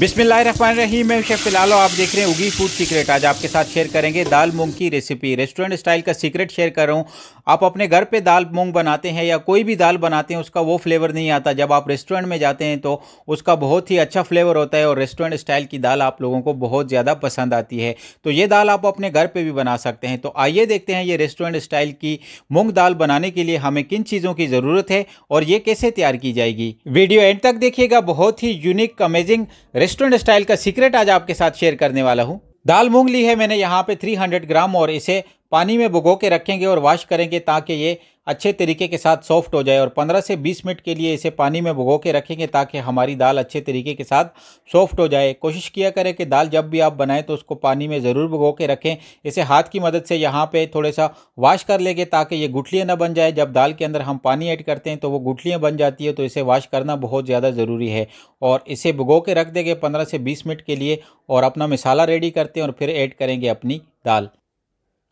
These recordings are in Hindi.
बिस्मिल्ल रही मैं शेफ फिलहाल आप देख रहे हैं उगी फूड सीक्रेट आज आपके साथ शेयर करेंगे दाल मूंग की रेसिपी रेस्टोरेंट स्टाइल का सीक्रेट शेयर कर रहा हूँ आप अपने घर पे दाल मूंग बनाते हैं या कोई भी दाल बनाते हैं उसका वो फ्लेवर नहीं आता जब आप रेस्टोरेंट में जाते हैं तो उसका बहुत ही अच्छा फ्लेवर होता है और रेस्टोरेंट स्टाइल की दाल आप लोगों को बहुत ज़्यादा पसंद आती है तो ये दाल आप अपने घर पर भी बना सकते हैं तो आइए देखते हैं ये रेस्टोरेंट स्टाइल की मूँग दाल बनाने के लिए हमें किन चीज़ों की ज़रूरत है और ये कैसे तैयार की जाएगी वीडियो एंड तक देखिएगा बहुत ही यूनिक अमेजिंग रेस्टोरेंट स्टाइल का सीक्रेट आज आपके साथ शेयर करने वाला हूँ दाल मूंग ली है मैंने यहाँ पे 300 ग्राम और इसे पानी में भुगो के रखेंगे और वॉश करेंगे ताकि ये अच्छे तरीके के साथ सॉफ्ट हो जाए और 15 से 20 मिनट के लिए इसे पानी में भुगो के रखेंगे ताकि हमारी दाल अच्छे तरीके के साथ सॉफ्ट हो जाए कोशिश किया करें कि दाल जब भी आप बनाएं तो उसको पानी में ज़रूर भुगो के रखें इसे हाथ की मदद से यहाँ पे थोड़ा सा वाश कर लेंगे ताकि ये गुठलियाँ ना बन जाए जब दाल के अंदर हम पानी ऐड करते हैं तो वो गुठलियाँ बन जाती है तो इसे वाश करना बहुत ज़्यादा ज़रूरी है और इसे भुगो के रख देंगे पंद्रह से बीस मिनट के लिए और अपना मिसाला रेडी करते हैं और फिर ऐड करेंगे अपनी दाल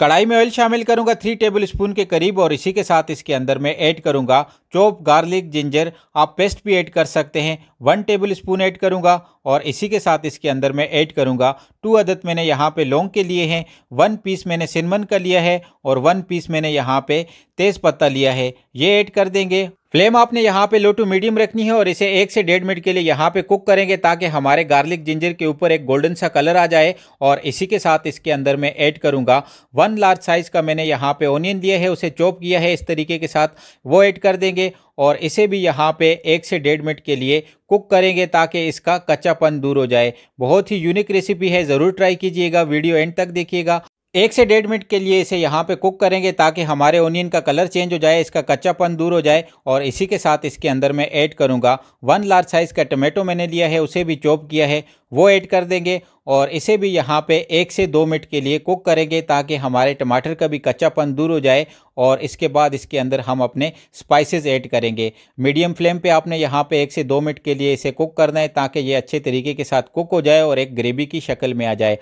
कढ़ाई में ऑयल शामिल करूंगा थ्री टेबल स्पून के करीब और इसी के साथ इसके अंदर मैं ऐड करूंगा चॉप गार्लिक जिंजर आप पेस्ट भी ऐड कर सकते हैं वन टेबल स्पून ऐड करूंगा और इसी के साथ इसके अंदर मैं ऐड करूंगा टू अदद मैंने यहाँ पे लौंग के लिए हैं वन पीस मैंने सिनमन का लिया है और वन पीस मैंने यहाँ पे तेज़पत्ता लिया है ये ऐड कर देंगे फ्लेम आपने यहाँ पे लो टू मीडियम रखनी है और इसे एक से डेढ़ मिनट के लिए यहाँ पे कुक करेंगे ताकि हमारे गार्लिक जिंजर के ऊपर एक गोल्डन सा कलर आ जाए और इसी के साथ इसके अंदर मैं ऐड करूँगा वन लार्ज साइज़ का मैंने यहाँ पे ओनियन दिया है उसे चॉप किया है इस तरीके के साथ वो ऐड कर देंगे और इसे भी यहाँ पे एक से डेढ़ मिनट के लिए कुक करेंगे ताकि इसका कच्चापन दूर हो जाए बहुत ही यूनिक रेसिपी है ज़रूर ट्राई कीजिएगा वीडियो एंड तक देखिएगा एक से डेढ़ मिनट के लिए इसे यहाँ पे कुक करेंगे ताकि हमारे ओनियन का कलर चेंज हो जाए इसका कच्चापन दूर हो जाए और इसी के साथ इसके अंदर मैं ऐड करूँगा वन लार्ज साइज़ का टमाटो मैंने लिया है उसे भी चॉप किया है वो ऐड कर देंगे और इसे भी यहाँ पे एक से दो मिनट के लिए कुक करेंगे ताकि हमारे टमाटर का भी कच्चापन दूर हो जाए और इसके बाद इसके अंदर हम अपने स्पाइसेस ऐड करेंगे मीडियम फ्लेम पे आपने यहाँ पे एक से दो मिनट के लिए इसे कुक करना है ताकि ये अच्छे तरीके के साथ कुक हो जाए और एक ग्रेवी की शक्ल में आ जाए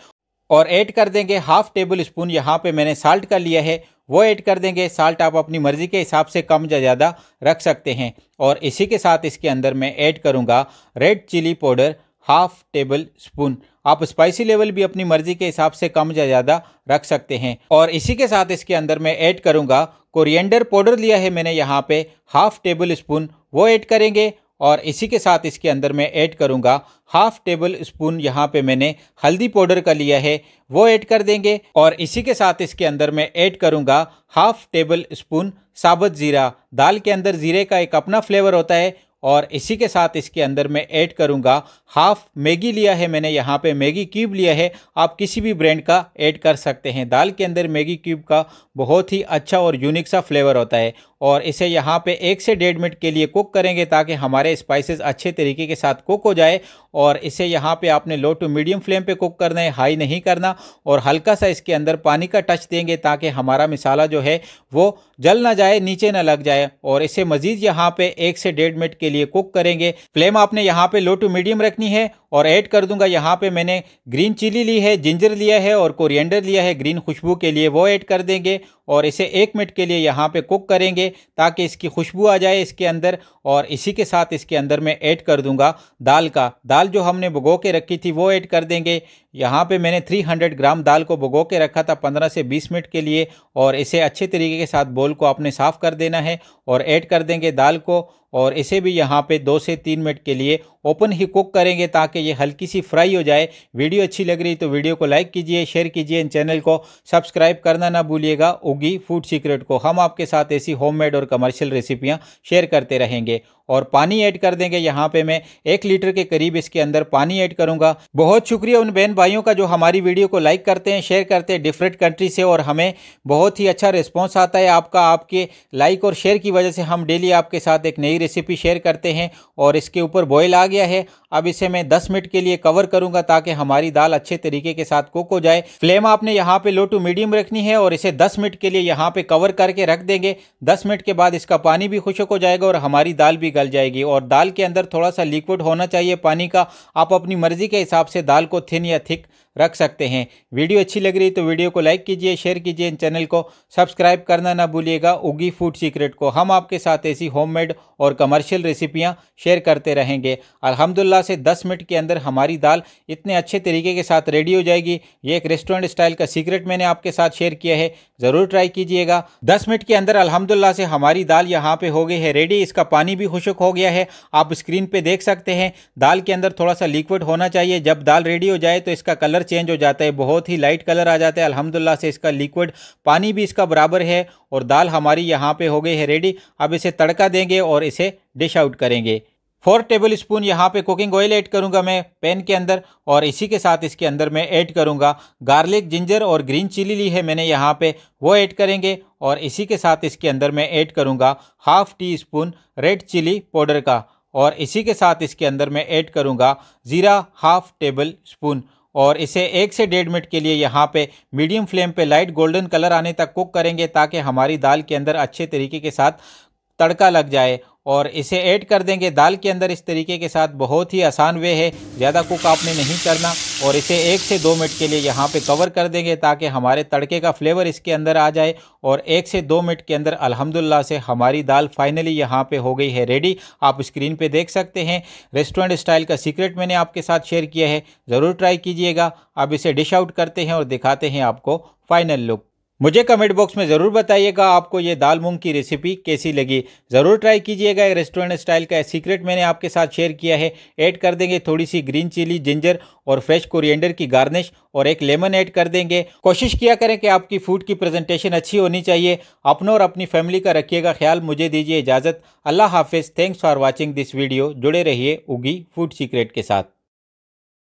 और ऐड कर देंगे हाफ टेबल स्पून यहाँ पे मैंने साल्ट का लिया है वो ऐड कर देंगे साल्ट आप अपनी मर्ज़ी के हिसाब से कम या ज़्यादा रख सकते हैं और इसी के साथ इसके अंदर मैं ऐड करूँगा red chili powder half tablespoon आप स्पाइसी लेवल भी अपनी मर्ज़ी के हिसाब से कम या ज़्यादा रख सकते हैं और इसी के साथ इसके अंदर मैं ऐड करूँगा कोरिएंडर पाउडर लिया है मैंने यहाँ पे हाफ टेबल स्पून वो ऐड करेंगे और इसी के साथ इसके अंदर मैं ऐड करूंगा हाफ टेबल स्पून यहाँ पे मैंने हल्दी पाउडर का लिया है वो ऐड कर देंगे और इसी के साथ इसके अंदर मैं ऐड करूँगा हाफ टेबल स्पून साबुत ज़ीरा दाल के अंदर ज़ीरे का एक अपना फ्लेवर होता है और इसी के साथ इसके अंदर मैं ऐड करूँगा हाफ मैगी लिया है मैंने यहाँ पे मैगी क्यूब लिया है आप किसी भी ब्रांड का ऐड कर सकते हैं दाल के अंदर मैगी क्यूब का बहुत ही अच्छा और यूनिक सा फ्लेवर होता है और इसे यहाँ पे एक से डेढ़ मिनट के लिए कुक करेंगे ताकि हमारे स्पाइसेस अच्छे तरीके के साथ कुक हो जाए और इसे यहाँ पे आपने लो टू मीडियम फ्लेम पे कुक करना है हाई नहीं करना और हल्का सा इसके अंदर पानी का टच देंगे ताकि हमारा मिसाला जो है वो जल ना जाए नीचे ना लग जाए और इसे मजीद यहाँ पे एक से डेढ़ मिनट के लिए कुक करेंगे फ्लेम आपने यहाँ पे लो टू मीडियम रखनी है और ऐड कर दूंगा यहाँ पे मैंने ग्रीन चिली ली है जिंजर लिया है और कोरिएंडर लिया है ग्रीन खुशबू के लिए वो ऐड कर देंगे और इसे एक मिनट के लिए यहाँ पे कुक करेंगे ताकि इसकी खुशबू आ जाए इसके अंदर और इसी के साथ इसके अंदर मैं ऐड कर दूंगा दाल का दाल जो हमने भगो के रखी थी वो ऐड कर देंगे यहाँ पे मैंने 300 ग्राम दाल को भगो के रखा था 15 से 20 मिनट के लिए और इसे अच्छे तरीके के साथ बोल को आपने साफ़ कर देना है और ऐड कर देंगे दाल को और इसे भी यहाँ पे दो से तीन मिनट के लिए ओपन ही कुक करेंगे ताकि ये हल्की सी फ्राई हो जाए वीडियो अच्छी लग रही तो वीडियो को लाइक कीजिए शेयर कीजिए इन चैनल को सब्सक्राइब करना ना भूलिएगा उगी फूड सीक्रेट को हम आपके साथ ऐसी होममेड और कमर्शियल रेसिपियाँ शेयर करते रहेंगे और पानी ऐड कर देंगे यहाँ पे मैं एक लीटर के करीब इसके अंदर पानी ऐड करूँगा बहुत शुक्रिया उन बहन भाइयों का जो हमारी वीडियो को लाइक करते हैं शेयर करते हैं डिफरेंट कंट्री से और हमें बहुत ही अच्छा रिस्पॉन्स आता है आपका आपके लाइक और शेयर की वजह से हम डेली आपके साथ एक नई रेसिपी शेयर करते हैं और इसके ऊपर बॉयल आ गया है अब इसे मैं 10 मिनट के लिए कवर करूंगा ताकि हमारी दाल अच्छे तरीके के साथ कुक हो जाए फ्लेम आपने यहाँ पे लो टू मीडियम रखनी है और इसे 10 मिनट के लिए यहाँ पे कवर करके रख देंगे 10 मिनट के बाद इसका पानी भी खुशक हो जाएगा और हमारी दाल भी गल जाएगी और दाल के अंदर थोड़ा सा लिक्विड होना चाहिए पानी का आप अपनी मर्जी के हिसाब से दाल को थिन या थिक रख सकते हैं वीडियो अच्छी लग रही तो वीडियो को लाइक कीजिए शेयर कीजिए इन चैनल को सब्सक्राइब करना ना भूलिएगा उगी फूड सीक्रेट को हम आपके साथ ऐसी होममेड और कमर्शियल रेसिपियाँ शेयर करते रहेंगे अलहमदिल्ला से दस मिनट के अंदर हमारी दाल इतने अच्छे तरीके के साथ रेडी हो जाएगी ये एक रेस्टोरेंट स्टाइल का सीक्रेट मैंने आपके साथ शेयर किया है ज़रूर ट्राई कीजिएगा दस मिनट के अंदर अलहमदिल्ला से हमारी दाल यहाँ पे हो गई है रेडी इसका पानी भी खुशक हो गया है आप स्क्रीन पे देख सकते हैं दाल के अंदर थोड़ा सा लिक्विड होना चाहिए जब दाल रेडी हो जाए तो इसका कलर कलर चेंज हो जाता है बहुत ही लाइट कलर आ जाता है अलहमदिल्ला से इसका लिक्विड पानी भी इसका बराबर है और दाल हमारी यहाँ पे हो गई है रेडी अब इसे तड़का देंगे और इसे डिश आउट करेंगे फोर टेबल स्पून यहाँ पे कुकिंग ऑयल ऐड करूँगा मैं पैन के अंदर और इसी के साथ इसके अंदर मैं ऐड करूँगा गार्लिक जिंजर और ग्रीन चिली ली है मैंने यहाँ पे वो ऐड करेंगे और इसी के साथ इसके अंदर मैं ऐड करूँगा half teaspoon red chili powder का और इसी के साथ इसके अंदर मैं ऐड करूँगा ज़ीरा हाफ टेबल स्पून और इसे एक से डेढ़ मिनट के लिए यहाँ पे मीडियम फ्लेम पे लाइट गोल्डन कलर आने तक कुक करेंगे ताकि हमारी दाल के अंदर अच्छे तरीके के साथ तड़का लग जाए और इसे ऐड कर देंगे दाल के अंदर इस तरीके के साथ बहुत ही आसान वे है ज़्यादा कुक आपने नहीं करना और इसे एक से दो मिनट के लिए यहाँ पे कवर कर देंगे ताकि हमारे तड़के का फ्लेवर इसके अंदर आ जाए और एक से दो मिनट के अंदर अल्हम्दुलिल्लाह से हमारी दाल फाइनली यहाँ पे हो गई है रेडी आप स्क्रीन पे देख सकते हैं रेस्टोरेंट स्टाइल का सीक्रेट मैंने आपके साथ शेयर किया है ज़रूर ट्राई कीजिएगा अब इसे डिश आउट करते हैं और दिखाते हैं आपको फाइनल लुक मुझे कमेंट बॉक्स में ज़रूर बताइएगा आपको ये दाल मूंग की रेसिपी कैसी लगी ज़रूर ट्राई कीजिएगा रेस्टोरेंट स्टाइल का सीक्रेट मैंने आपके साथ शेयर किया है ऐड कर देंगे थोड़ी सी ग्रीन चिली जिंजर और फ्रेश कोरिएंडर की गार्निश और एक लेमन ऐड कर देंगे कोशिश किया करें कि आपकी फूड की प्रेजेंटेशन अच्छी होनी चाहिए अपनों और अपनी फैमिली का रखिएगा ख्याल मुझे दीजिए इजाज़त अल्लाह हाफिज़ thanks for watching this video जुड़े रहिए उगी फूड सीक्रेट के साथ